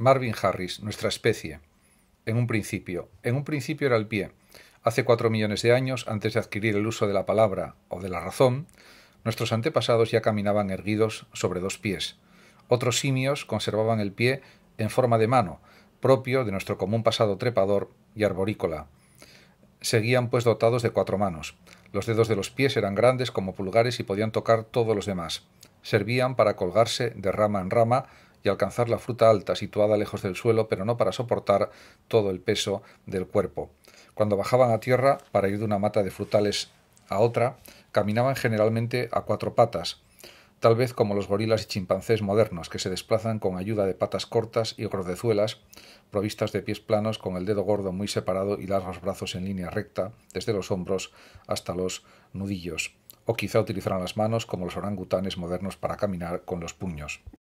Marvin Harris, nuestra especie. En un principio. En un principio era el pie. Hace cuatro millones de años, antes de adquirir el uso de la palabra o de la razón, nuestros antepasados ya caminaban erguidos sobre dos pies. Otros simios conservaban el pie en forma de mano, propio de nuestro común pasado trepador y arborícola. Seguían pues dotados de cuatro manos. Los dedos de los pies eran grandes como pulgares y podían tocar todos los demás. Servían para colgarse de rama en rama y alcanzar la fruta alta situada lejos del suelo, pero no para soportar todo el peso del cuerpo. Cuando bajaban a tierra para ir de una mata de frutales a otra, caminaban generalmente a cuatro patas, tal vez como los gorilas y chimpancés modernos, que se desplazan con ayuda de patas cortas y gordezuelas, provistas de pies planos con el dedo gordo muy separado y largos brazos en línea recta, desde los hombros hasta los nudillos, o quizá utilizaran las manos como los orangutanes modernos para caminar con los puños.